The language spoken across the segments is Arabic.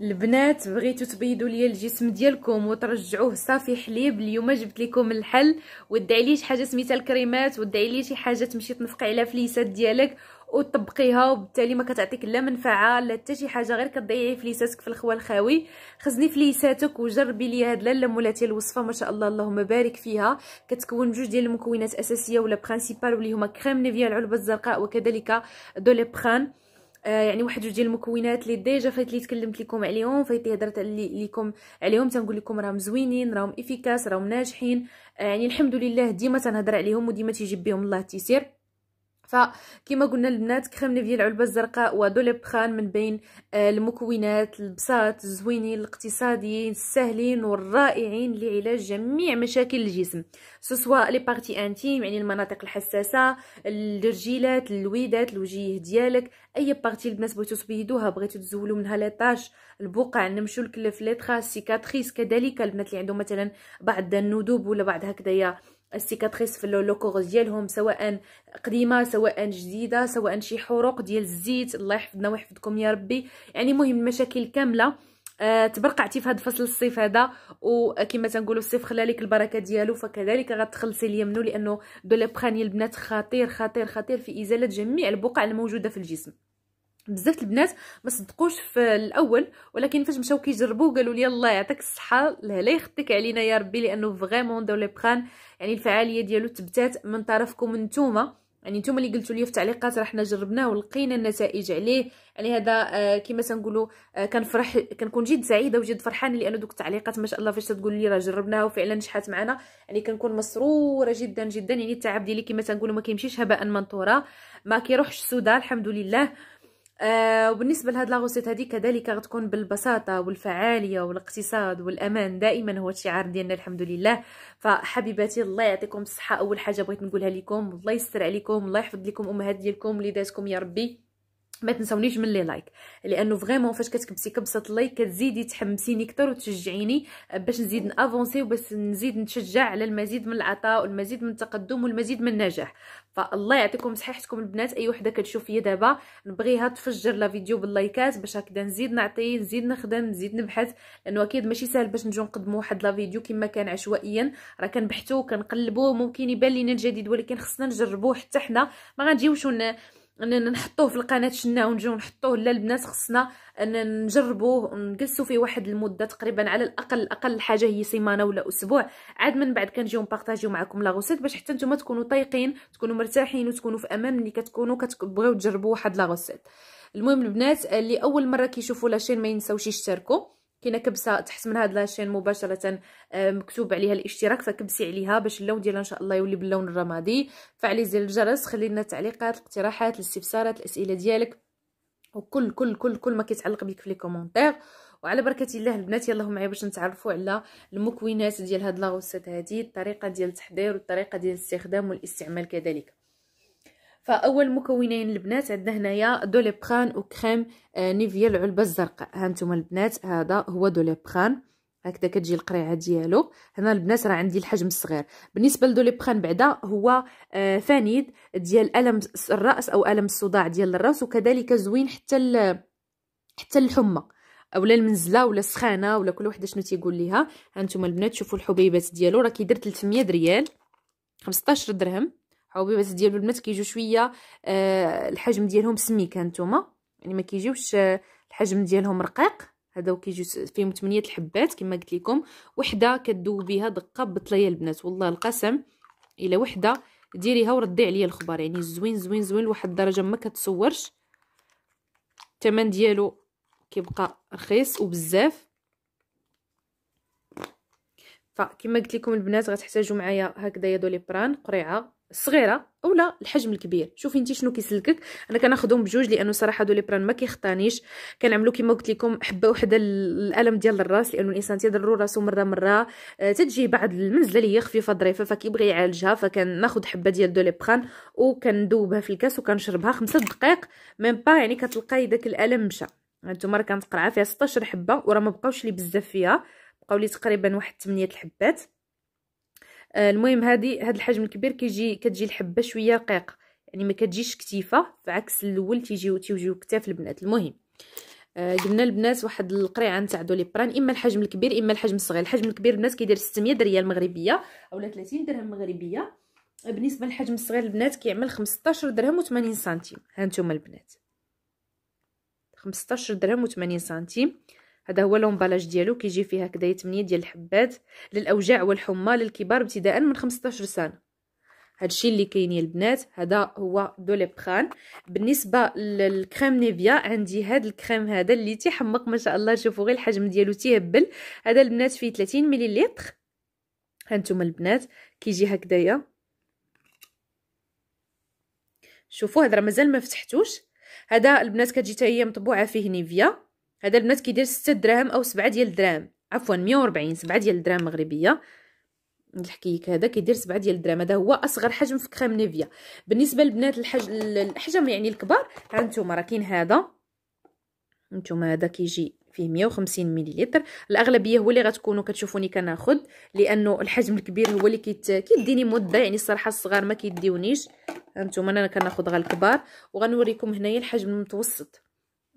البنات بغيتو تبيضوا ليا الجسم ديالكم وترجعوه صافي حليب اليوم جبت لكم الحل ودعي لي شي حاجه سميتها الكريمات ودعي لي شي حاجه تمشي تنفقي عليها في ليسات ديالك وتطبقيها وبالتالي ما كتعطيك لا منفعه لا حتى شي حاجه غير كتضيعي فليساتك في الخوال الخاوي خزني فليساتك وجربي ليا هاد لاله مولاتي الوصفه ما شاء الله اللهم بارك فيها كتكون بجوج ديال المكونات اساسيه ولا برينسيبال واللي هما كريم نيفيا العلبه الزرقاء وكذلك دوليبران آه يعني واحد جوج ديال المكونات اللي ديجا فايت اللي تكلمت لكم عليهم فايت اللي هضرت لكم عليهم تنقول لكم راهم زوينين راهم افيكاس راهم ناجحين آه، يعني الحمد لله ديما تنهضر عليهم وديما تيجيب بهم الله التيسير فكما قلنا البنات كريم نيفي العلبه الزرقاء ودوليبخان من بين آه، المكونات البساط الزوينين الاقتصاديين السهلين والرائعين لعلاج جميع مشاكل الجسم سواء لي بارتي انتيم يعني المناطق الحساسه الرجيلات الويدات الوجيه ديالك اي بارتي البنات بغيتو تبيدوها بغيتو تزولو منها ليطاش البقع نمشيو لكلف ليطخا سيكاتريس كذلك البنات اللي عندهم مثلا بعض الندوب ولا بعض هكذايا السيكاتريس في لوكوغ ديالهم سواء قديمه سواء جديده سواء شي حروق ديال الزيت الله يحفظنا ويحفظكم يا ربي يعني مهم المشاكل كامله آه تبرقعتي في هذا فصل الصيف هذا وكما تنقولوا الصيف خلى لك البركه ديالو فكذلك غتخلصي ليا منه لانه دو لي البنات خطير خطير خطير في ازاله جميع البقع الموجوده في الجسم بزاف البنات ما صدقوش في الاول ولكن فاش مشاو كيجربوا قالوا لي الله يعطيك الصحه لا يخطيك علينا يا ربي لانه فريمون دو لي بران يعني الفعاليه ديالو تبتات من طرفكم نتوما يعني نتوما اللي قلتوا لي في التعليقات راه حنا جربناه ولقينا النتائج عليه يعني هذا آه كما تنقولوا آه كنفرح كنكون جد سعيده وجد فرحانه لانه دوك التعليقات ما شاء الله فاش تقول لي راه جربناها وفعلا نجحت معنا يعني كنكون مسروره جدا جدا يعني التعب ديالي كما تنقولوا ما كيمشيش هباء منثورا ما كيروحش سدى الحمد لله آه وبالنسبه لهاد لاغوسيت هادي كذلك غتكون بالبساطه والفعاليه والاقتصاد والامان دائما هو الشعار ديالنا الحمد لله فحبيباتي الله يعطيكم الصحه اول حاجه بغيت نقولها لكم الله يستر عليكم الله يحفظ لكم امهات ديالكم وليداتكم يا ربي ما تنساونيش من لي لايك لانه فريمون فاش كتكبسي كبسه اللايك كتزيدي تحمسيني اكثر وتشجعيني باش نزيد نافونسي وباش نزيد نتشجع على المزيد من العطاء والمزيد من التقدم والمزيد من النجاح فالله يعطيكم صحيحتكم البنات اي وحده كتشوف فيا دابا نبغيها تفجر لا فيديو باللايكات باش هكذا نزيد نعطي نزيد نخدم نزيد نبحث لانه اكيد ماشي سهل باش نجيو نقدموا واحد لا فيديو كما كان عشوائيا راه كنبحثوا كنقلبوا ممكن يبان لينا الجديد ولكن خصنا نجربوه حتى حنا ما غنجيوش اننا نحطوه في القناه شنا ونجيو نحطوه لا البنات خصنا ان نجربوه نجلسوا فيه واحد المده تقريبا على الاقل اقل حاجه هي سيمانه ولا اسبوع عاد من بعد كنجيو نبارطاجيو معكم لا غوسيت باش حتى نتوما تكونوا طايقين تكونوا مرتاحين وتكونوا في امان ملي كتكونوا كتبغيو تجربوا واحد لا غوسيت المهم البنات اللي اول مره كيشوفوا لاشين ما ينساوش يشتركوا كاينه كبسه تحت من هاد لاشين مباشره آه، مكتوب عليها الاشتراك فكبسي عليها باش اللون ديالها ان شاء الله يولي باللون الرمادي فعلي زر الجرس خلي لنا التعليقات الاقتراحات الاستفسارات الاسئله ديالك وكل كل كل كل ما كيتعلق بك في لي كومونتير وعلى بركه الله البنات يلا معايا باش نتعرفوا على المكونات ديال هاد لاغوسيت هادي الطريقه ديال التحضير والطريقه ديال الاستخدام والاستعمال كذلك فاول مكونين البنات عندنا هنايا دوليبخان وكريم آه، نيفيا العلبه الزرقاء هانتوما البنات هذا هو دوليبخان هكذا كتجي القريعه ديالو هنا البنات راه عندي الحجم الصغير بالنسبه لدوليبخان بعدا هو آه، فانيد ديال الم الراس او الم الصداع ديال الراس وكذلك زوين حتى حتى الحمى اولا المنزله ولا السخانه ولا كل وحده شنو تيقول ليها هانتوما البنات شوفوا الحبيبات ديالو راه كيدير 300 ريال 15 درهم حبيبات ديال البنات كيجيو شويه آه الحجم ديالهم سميك هانتوما يعني ما كيجيوش آه، الحجم ديالهم رقيق هذا كيجيو فيهم 8 الحبات كما قلت لكم وحده كدوبيها دقه بطليه البنات والله القسم الا وحده ديريها وردي عليا الخبر يعني زوين زوين زوين لواحد الدرجه ما كتصورش الثمن ديالو كيبقى رخيص وبزاف فكما قلت لكم البنات غتحتاجوا معايا هكذا يا دولي بران قريعه الصغيره اولا الحجم الكبير شوفي انت شنو كيسلكك انا كناخذهم بجوج لانه صراحه دو بران ما كيختانيش كنعملو كيما قلت لكم حبه وحده الالم ديال الراس لانه الانسان تيضرو راسو مره مره آه، تتجي بعد المنزله اللي هي خفيفه ظريفه فكيبغي يعالجها فكناخذ حبه ديال دو لي بران وكندوبها في الكاس وكنشربها خمسة دقائق ميم با يعني كتلقاي داك الالم مشى هانتوما راه كانت قرعه فيها 16 حبه وراه ما بقاوش لي بزاف فيها بقاو لي تقريبا واحد 8 الحبات آه، المهم هذه هذا الحجم الكبير كيجي كتجي الحبه شويه رقيق يعني ما كتجيش كثيفه بعكس الاول تيجيو تيجيو كتاف البنات المهم آه، قلنا آه البنات واحد القريعه نتاع دولي بران اما الحجم الكبير اما الحجم الصغير الحجم الكبير البنات كيدير 600 ريال مغربيه اولا 30 درهم مغربيه بالنسبه للحجم الصغير البنات كيعمل 15 درهم و80 سنتيم ها نتوما البنات 15 درهم و80 سنتيم آه هذا هو لومبالاج ديالو كيجي فيه هكذا 8 ديال الحبات للاوجاع والحمى للكبار ابتداء من 15 سنه هادشي اللي كاين يا البنات هذا هو دوليبخان بالنسبه للكريم نيفيا عندي هاد الكريم هذا اللي تيحمق ما شاء الله شوفوا غير الحجم ديالو تيهبل هذا البنات فيه 30 مليلتر هانتوما البنات كيجي هكدايا شوفوا هذا مازال ما فتحتوش هذا البنات كتجي حتى هي مطبوعه فيه نيفيا هذا البنات كيدير 6 دراهم او 7 ديال الدراهم عفوا 140 7 ديال الدراهم مغربيه الحكيك هذا كيدير 7 ديال الدراهم هذا هو اصغر حجم في كريم نيفيا بالنسبه للبنات الحج... الحجم يعني الكبار ها نتوما راه كاين هذا نتوما هذا كيجي فيه 150 مليلتر الاغلبيه هو اللي غتكونوا كتشوفوني كناخذ لانه الحجم الكبير هو اللي كيت... كيديني مده يعني الصراحه الصغار ما كيديونيش ها نتوما انا كناخذ غير الكبار وغنوريكم هنايا الحجم المتوسط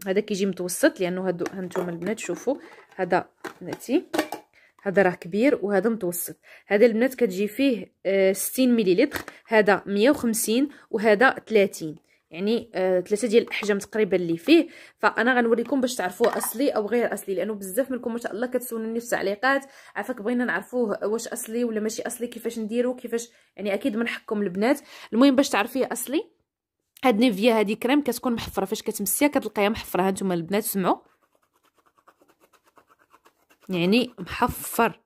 هذا كيجي متوسط لانه هادو هانتوما البنات شوفوا هذا بناتي هذا راه كبير وهذا متوسط هذا البنات كتجي فيه 60 آه، مليلتر هذا 150 وهذا 30 يعني ثلاثه آه، ديال الاحجام تقريبا اللي فيه فانا غنوريكم باش تعرفوه اصلي او غير اصلي لانه بزاف منكم ما شاء الله كتسولوني في التعليقات عافاك بغينا نعرفوه واش اصلي ولا ماشي اصلي كيفاش نديرو كيفاش يعني اكيد من حقكم البنات المهم باش تعرفيه اصلي هاد نيفيا هادي كريم كتكون محفره فاش كتمسيها كتلقيها محفره هانتوما البنات سمعوا يعني محفر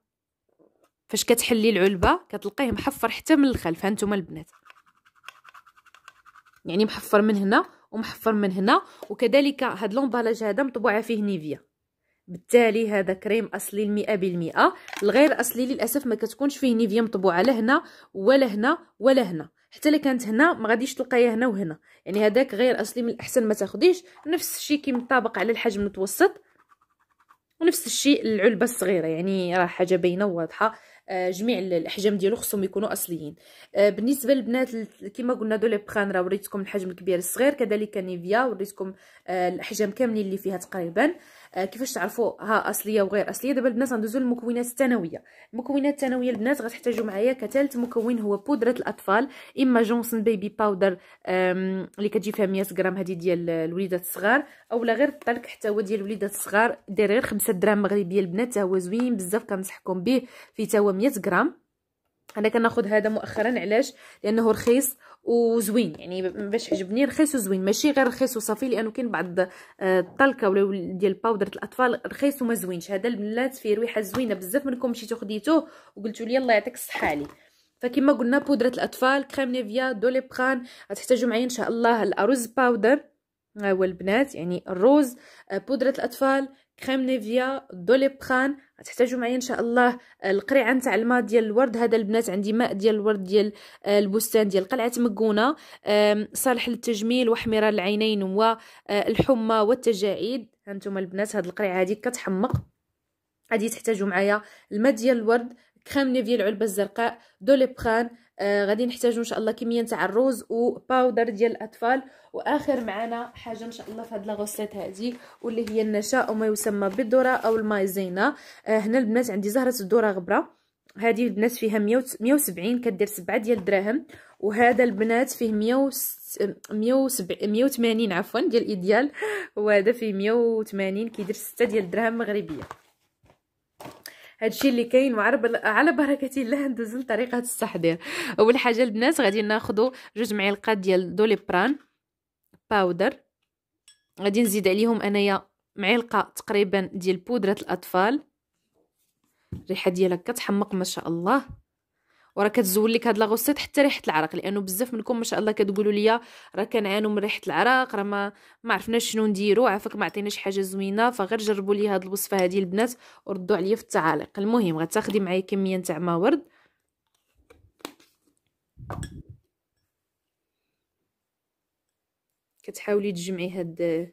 فاش كتحلي العلبه كتلقيه محفر حتى من الخلف هانتوما البنات يعني محفر من هنا ومحفر من هنا وكذلك هاد لومبالاج هذا مطبوعه فيه نيفيا بالتالي هذا كريم اصلي المئة بالمئة الغير اصلي للاسف ما كتكونش فيه نيفيا مطبوعه لا هنا ولا هنا ولا هنا حتى الا كانت هنا ما غاديش تلقايه هنا وهنا يعني هذاك غير اصلي من الاحسن ما تاخديش نفس الشيء مطابق على الحجم المتوسط ونفس الشيء العلبه الصغيره يعني راه حاجه باينه واضحه آه، جميع الاحجام ديالو خصهم يكونوا اصليين آه، بالنسبه للبنات كما قلنا دو لي بخان راه وريتكم الحجم الكبير الصغير كذلك نيفيا وريتكم آه، الاحجام كاملين اللي فيها تقريبا كيفاش تعرفوا ها اصليه وغير اصليه دابا البنات غندوزو للمكونات الثانويه المكونات الثانويه البنات غتحتاجوا معايا كثالث مكون هو بودره الاطفال اما جونسون بيبي باودر اللي كتجي فيها 100 غرام هذه ديال الوليدات الصغار اولا غير الطلق حتى هو ديال الوليدات الصغار داير غير 5 دراهم مغربيه البنات هو زوين بزاف كنصحكم به في توا 100 غرام انا كناخذ هذا مؤخرا علاش لانه رخيص وزوين يعني باش عجبني رخيص وزوين ماشي غير رخيص وصافي لانه كاين بعض آه، الطلكه ولا ديال باودره الاطفال رخيص وما زوينش هذا البنات فيه ريحه زوينه بزاف منكم مشيتو خديتوه وقلتوا لي الله يعطيك الصحه لي فكما قلنا بودره الاطفال كريم نيفيا دوليبران غتحتاجوا معايا ان شاء الله الارز باودر والبنات يعني الروز آه، بودرة الأطفال كريم نيفيا دوليبران غتحتاجوا معايا ان شاء الله آه، القريعه نتاع الماء ديال الورد هذا البنات عندي ماء ديال الورد ديال آه، البستان ديال قلعه مكونه صالح للتجميل وحميره العينين والحمى والتجاعيد هانتوما البنات هاد القريعه هذه كتحمق غادي تحتاجوا معايا الماء ديال الورد كريم نيف ديال العلبه الزرقاء دوليبران آه غادي نحتاجو ان شاء الله كميه تاع الروز وباودر ديال الاطفال واخر معنا حاجه ان شاء الله في هاد لاغوسيت هادي واللي هي النشا او ما يسمى بالذره او المايزينا آه هنا البنات عندي زهره الذره غبره هذه البنات فيها 170 كدير 7 ديال الدراهم وهذا البنات فيه 180 عفوا ديال ايديال وهذا فيه 180 كيدير 6 ديال الدراهم مغربيه هادشي اللي كاين وعلى على بركه الله ندوزو لطريقه التحضير اول حاجه البنات غادي ناخذ جوج معالق ديال دوليبران باودر غادي نزيد عليهم انايا معلقه تقريبا ديال بودره الاطفال الريحه ديالها كتحمق ما شاء الله وراه كتزول لك هاد لاغوسيت حتى ريحه العرق لانه بزاف منكم ما شاء الله كتقولوا لي راه كنعانوا من ريحه العرق راه ما ما عرفناش شنو نديرو عافاك ما عطيناش حاجه زوينه فغير جربوا لي هاد الوصفه هادي البنات وردوا عليا في التعاليق المهم غتاخدي معايا كميه نتاع ما ورد كتحاولي تجمعي هاد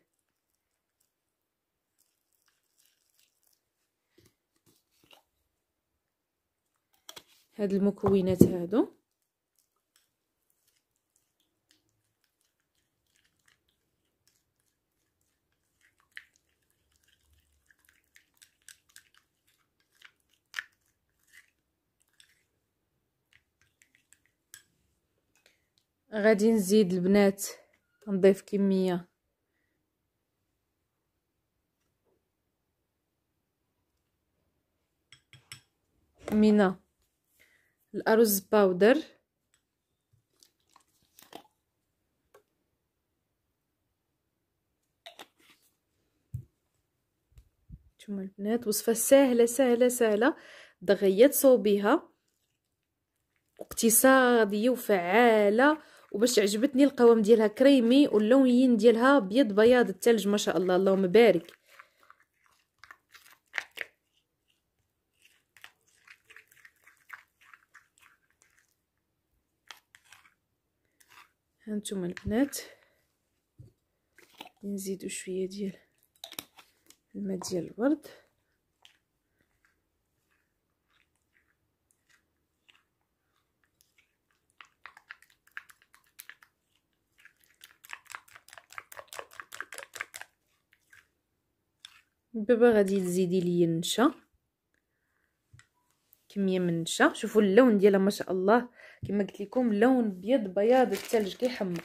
هاد المكونات هادو غادي نزيد البنات نضيف كميه من الارز باودر نتوما البنات وصفه سهله سهله سهله دغيا تصوبيها اقتصاديه وفعاله وباش عجبتني القوام ديالها كريمي واللونين ديالها بيض بياض التلج ما شاء الله اللهم بارك هانتوما البنات نزيدو شويه ديال الماء ديال الورد دابا غادي تزيدي ليا النشا كميه من النشا شوفوا اللون ديالها ما شاء الله كما قلت لكم لون بيض بياض الثلج كيحمق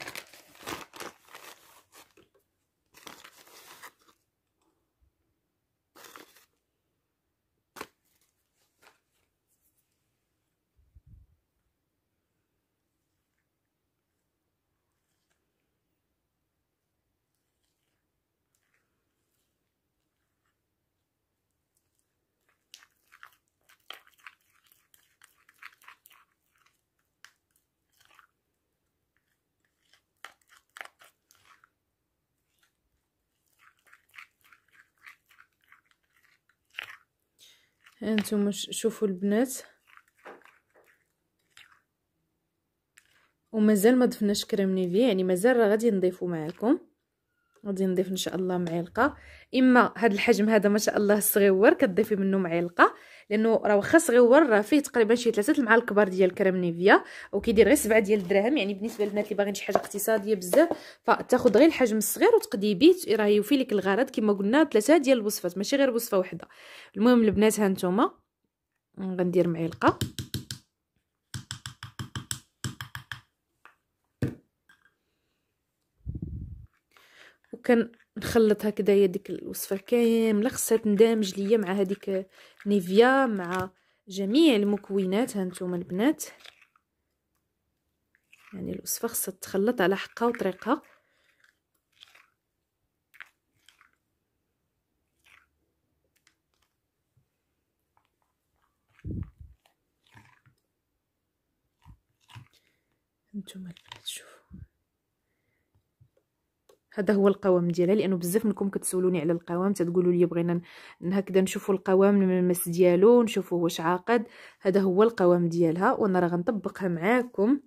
هانتوما شوفوا البنات ومازال ما ضفناش كريم نيفي يعني مازال راه غادي نضيفو معاكم غادي نضيف ان شاء الله معلقه اما هذا الحجم هذا ما شاء الله الصغيور كتضيفي منه معلقه لانه راه واخا صغيور راه فيه تقريبا شي ثلاثه المعالق كبار ديال كريم نيفيا وكيدير غير 7 ديال الدراهم يعني بالنسبه للبنات اللي باغيين شي حاجه اقتصاديه بزاف فتاخذ غير الحجم الصغير وتقدي بيه راه يوفي لك الغرض كما قلنا ثلاثه ديال الوصفات ماشي غير وصفه وحده المهم البنات ها نتوما غندير معلقه وكان نخلط هكذا ديك الوصفه كامله خصها تندمج ليا مع هذيك نيفيا مع جميع المكونات هانتوما البنات يعني الوصفه خصها تخلط على حقها وطريقها هانتوما البنات شوفوا هذا هو القوام ديالها لانه بزاف منكم كتسولوني على القوام تتقولوا لي بغينا هكذا نشوفوا القوام الملمس ديالو نشوفوا واش عاقد هذا هو القوام ديالها وانا راه غنطبقها معاكم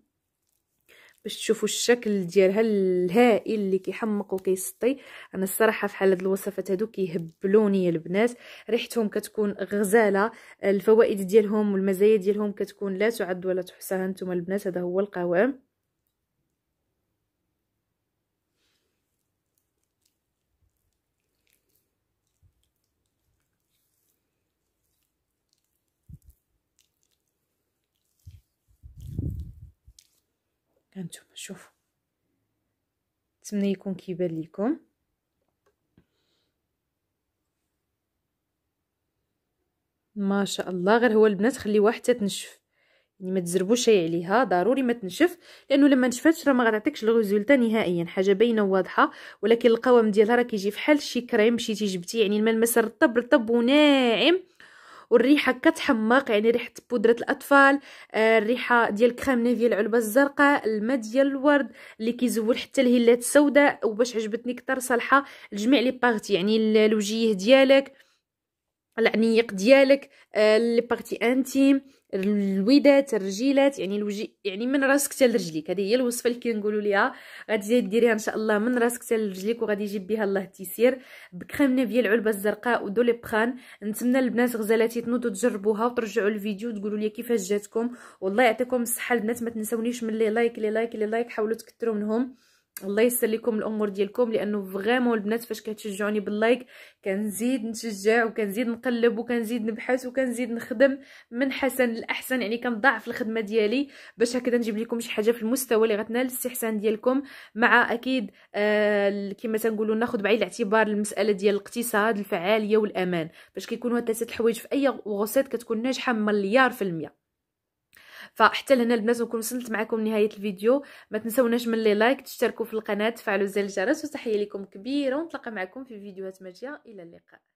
باش تشوفوا الشكل ديالها الهائل اللي كيحمق وكيسطي انا الصراحه في حاله الوصفات هادو كيهبلوني البنات ريحتهم كتكون غزاله الفوائد ديالهم والمزايا ديالهم كتكون لا تعد ولا تحصى هانتوما البنات هذا هو القوام شوفوا نتمنى يكون كيبان لكم ما شاء الله غير هو البنات خليوها حتى تنشف يعني ما تزربوش شي عليها ضروري ما تنشف لانه لما نشفتش راه ما غتعطيكش الريزولتا نهائيا حاجه باينه وواضحه ولكن القوام ديالها راه كيجي فحال شي كريم مشيتي جبتي يعني الملمس رطب رطب وناعم والريحه كتحمق يعني ريحه بودره الاطفال آه، الريحه ديال كريم نيفي العلبه الزرقاء الماء ديال الورد اللي كيزول حتى الهيلات السوداء وباش عجبتني كثر صالحه لجميع لي بارتي يعني الوجيه ديالك العنيق ديالك آه، لي بارتي انتيم الويدات الرجيلات يعني الوجه يعني من راسك حتى لرجليك هذه هي الوصفه اللي كنقولوا ليها غادي ديريها ان شاء الله من راسك حتى لرجليك وغادي يجيب بها الله التيسير بكريم نافيه العلبه الزرقاء ودولي بخان نتمنى البنات غزالاتي تنوضوا تجربوها وترجعوا الفيديو وتقولوا لي كيفاش جاتكم والله يعطيكم الصحه البنات ما تنساونيش من لي لايك لي لايك لي لايك حاولوا تكثروا منهم الله يسر لكم الامور ديالكم لانه فريمون البنات فاش كتشجعوني باللايك كنزيد نشجع وكنزيد نقلب وكنزيد نبحث وكنزيد نخدم من حسن لاحسن يعني كنضاعف الخدمه ديالي باش هكذا نجيب لكم شي حاجه في المستوى اللي غتنال الاستحسان ديالكم مع اكيد آه كما تنقولوا ناخذ بعين الاعتبار المساله ديال الاقتصاد الفعاليه والامان باش كيكونوا هاد الحوايج في اي غوسيط كتكون ناجحه مليار في المئه فحتى لهنا البنات نكون وصلت معكم نهايه الفيديو ما تنسوناش من لي لايك تشتركوا في القناه تفعلوا زر الجرس وتحيه لكم كبيره ونتلاقى معكم في فيديوهات ماجيه الى اللقاء